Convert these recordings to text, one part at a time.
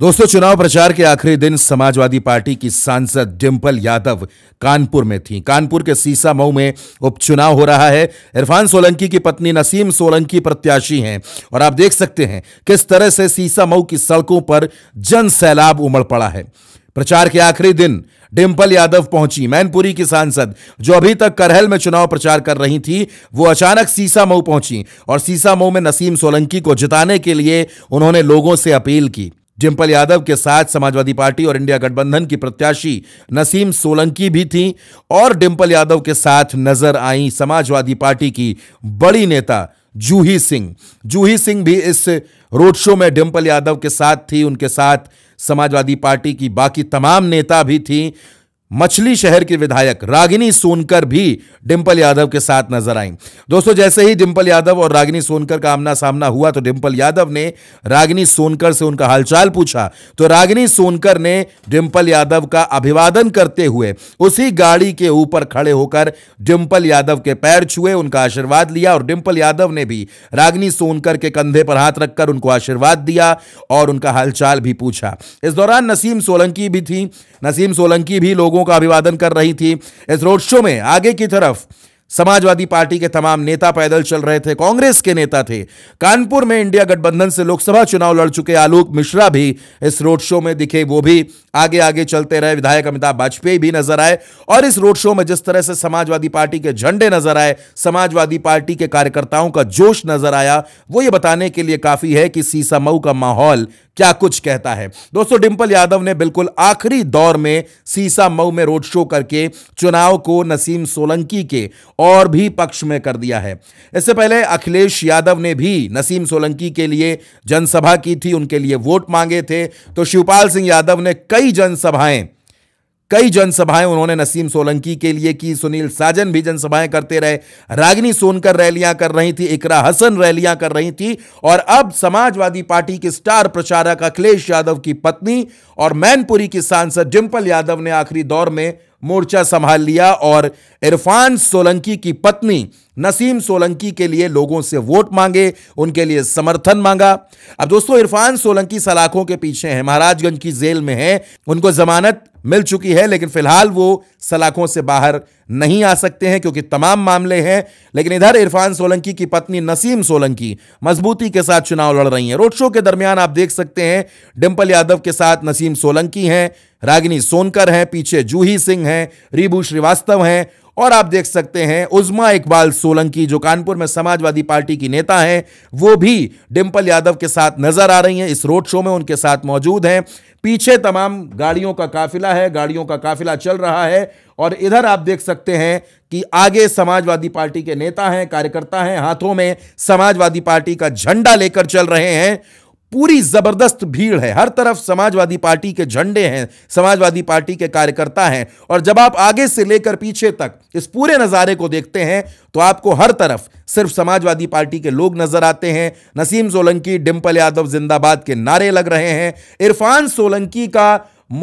दोस्तों चुनाव प्रचार के आखिरी दिन समाजवादी पार्टी की सांसद डिम्पल यादव कानपुर में थी कानपुर के सीसा मऊ में उपचुनाव हो रहा है इरफान सोलंकी की पत्नी नसीम सोलंकी प्रत्याशी हैं और आप देख सकते हैं किस तरह से सीसा मऊ की सड़कों पर जन सैलाब उमड़ पड़ा है प्रचार के आखिरी दिन डिम्पल यादव पहुंची मैनपुरी की सांसद जो अभी तक करहल में चुनाव प्रचार कर रही थी वो अचानक सीसा मऊ पहुंची और सीसा मऊ में नसीम सोलंकी को जिताने के लिए उन्होंने लोगों से अपील की डिम्पल यादव के साथ समाजवादी पार्टी और इंडिया गठबंधन की प्रत्याशी नसीम सोलंकी भी थी और डिम्पल यादव के साथ नजर आई समाजवादी पार्टी की बड़ी नेता जूही सिंह जूही सिंह भी इस रोड शो में डिम्पल यादव के साथ थी उनके साथ समाजवादी पार्टी की बाकी तमाम नेता भी थी मछली शहर की विधायक रागिनी सोनकर भी डिंपल यादव के साथ नजर आई दोस्तों जैसे ही डिंपल यादव और रागिनी सोनकर का आमना सामना हुआ तो डिंपल यादव ने रागिनी सोनकर से उनका हालचाल पूछा तो रागिनी सोनकर ने डिंपल यादव का अभिवादन करते हुए उसी गाड़ी के ऊपर खड़े होकर डिंपल यादव के पैर छुए उनका आशीर्वाद लिया और डिंपल यादव ने भी रागिनी सोनकर के कंधे पर हाथ रखकर उनको आशीर्वाद दिया और उनका हालचाल भी पूछा इस दौरान नसीम सोलंकी भी थी नसीम सोलंकी भी लोगों लोगों का अभिवादन कर रही थी इस रोड शो में आगे की तरफ समाजवादी पार्टी के तमाम नेता पैदल चल रहे थे कांग्रेस के नेता थे कानपुर में इंडिया गठबंधन से लोकसभा चुनाव लड़ चुके आलोक मिश्रा भी इस रोड शो में दिखे वो भी आगे आगे चलते रहे विधायक अमिताभ वाजपेयी भी नजर आए और इस रोड शो में जिस तरह से समाजवादी पार्टी के झंडे नजर आए समाजवादी पार्टी के कार्यकर्ताओं का जोश नजर आया वो ये बताने के लिए काफी है कि सीसा मऊ का माहौल क्या कुछ कहता है दोस्तों डिंपल यादव ने बिल्कुल आखिरी दौर में सीसा मऊ में रोड शो करके चुनाव को नसीम सोलंकी के और भी पक्ष में कर दिया है इससे पहले अखिलेश यादव ने भी नसीम सोलंकी के लिए जनसभा की थी उनके लिए वोट मांगे थे तो शिवपाल सिंह यादव ने कई जनसभाएं कई जनसभाएं उन्होंने नसीम सोलंकी के लिए की सुनील साजन भी जनसभाएं करते रहे रागिनी सोनकर रैलियां कर रही थी इकरा हसन रैलियां कर रही थी और अब समाजवादी पार्टी के स्टार प्रचारक अखिलेश यादव की पत्नी और मैनपुरी की सांसद डिम्पल यादव ने आखिरी दौर में मोर्चा संभाल लिया और इरफान सोलंकी की पत्नी नसीम सोलंकी के लिए लोगों से वोट मांगे उनके लिए समर्थन मांगा अब दोस्तों इरफान सोलंकी सलाखों के पीछे हैं महाराजगंज की जेल में हैं उनको जमानत मिल चुकी है लेकिन फिलहाल वो सलाखों से बाहर नहीं आ सकते हैं क्योंकि तमाम मामले हैं लेकिन इधर इरफान सोलंकी की पत्नी नसीम सोलंकी मजबूती के साथ चुनाव लड़ रही हैं रोड शो के दरमियान आप देख सकते हैं डिम्पल यादव के साथ नसीम सोलंकी हैं रागिनी सोनकर हैं पीछे जूही सिंह हैं रीबू श्रीवास्तव हैं और आप देख सकते हैं उजमा इकबाल सोलंकी जो कानपुर में समाजवादी पार्टी की नेता हैं वो भी डिम्पल यादव के साथ नजर आ रही हैं इस रोड शो में उनके साथ मौजूद हैं पीछे तमाम गाड़ियों का काफिला है गाड़ियों का काफिला चल रहा है और इधर आप देख सकते हैं कि आगे समाजवादी पार्टी के नेता हैं कार्यकर्ता हैं हाथों में समाजवादी पार्टी का झंडा लेकर चल रहे हैं पूरी जबरदस्त भीड़ है हर तरफ समाजवादी पार्टी के झंडे हैं समाजवादी पार्टी के कार्यकर्ता हैं और जब आप आगे से लेकर पीछे तक इस पूरे नज़ारे को देखते हैं तो आपको हर तरफ सिर्फ समाजवादी पार्टी के लोग नजर आते हैं नसीम सोलंकी डिम्पल यादव जिंदाबाद के नारे लग रहे हैं इरफान सोलंकी का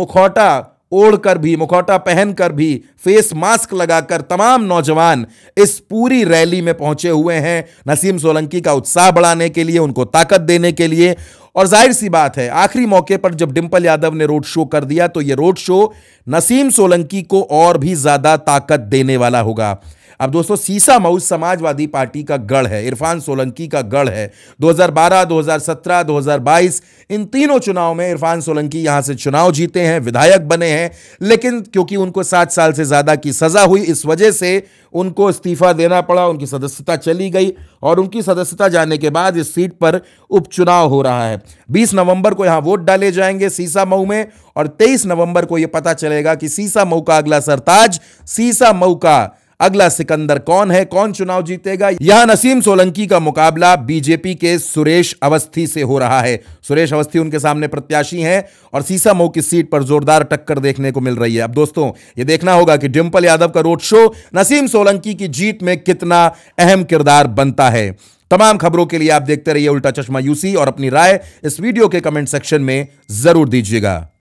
मुखौटा ओढ़कर भी मुखौटा पहनकर भी फेस मास्क लगाकर तमाम नौजवान इस पूरी रैली में पहुंचे हुए हैं नसीम सोलंकी का उत्साह बढ़ाने के लिए उनको ताकत देने के लिए और जाहिर सी बात है आखिरी मौके पर जब डिम्पल यादव ने रोड शो कर दिया तो यह रोड शो नसीम सोलंकी को और भी ज्यादा ताकत देने वाला होगा अब दोस्तों सीसा मऊ समाजवादी पार्टी का गढ़ है इरफान सोलंकी का गढ़ है 2012, 2017, 2022 इन तीनों चुनाव में इरफान सोलंकी यहां से चुनाव जीते हैं विधायक बने हैं लेकिन क्योंकि उनको सात साल से ज़्यादा की सज़ा हुई इस वजह से उनको इस्तीफा देना पड़ा उनकी सदस्यता चली गई और उनकी सदस्यता जाने के बाद इस सीट पर उपचुनाव हो रहा है 20 नवंबर को यहाँ वोट डाले जाएंगे सीसा मऊ में और 23 नवंबर को यह पता चलेगा कि सीसा मऊ का अगला सरताज सीसा मऊ का अगला सिकंदर कौन है कौन चुनाव जीतेगा यहां नसीम सोलंकी का मुकाबला बीजेपी के सुरेश अवस्थी से हो रहा है सुरेश अवस्थी उनके सामने प्रत्याशी हैं और सीसा मऊ की सीट पर जोरदार टक्कर देखने को मिल रही है अब दोस्तों ये देखना होगा कि डिम्पल यादव का रोड शो नसीम सोलंकी की जीत में कितना अहम किरदार बनता है तमाम खबरों के लिए आप देखते रहिए उल्टा चश्मा यूसी और अपनी राय इस वीडियो के कमेंट सेक्शन में जरूर दीजिएगा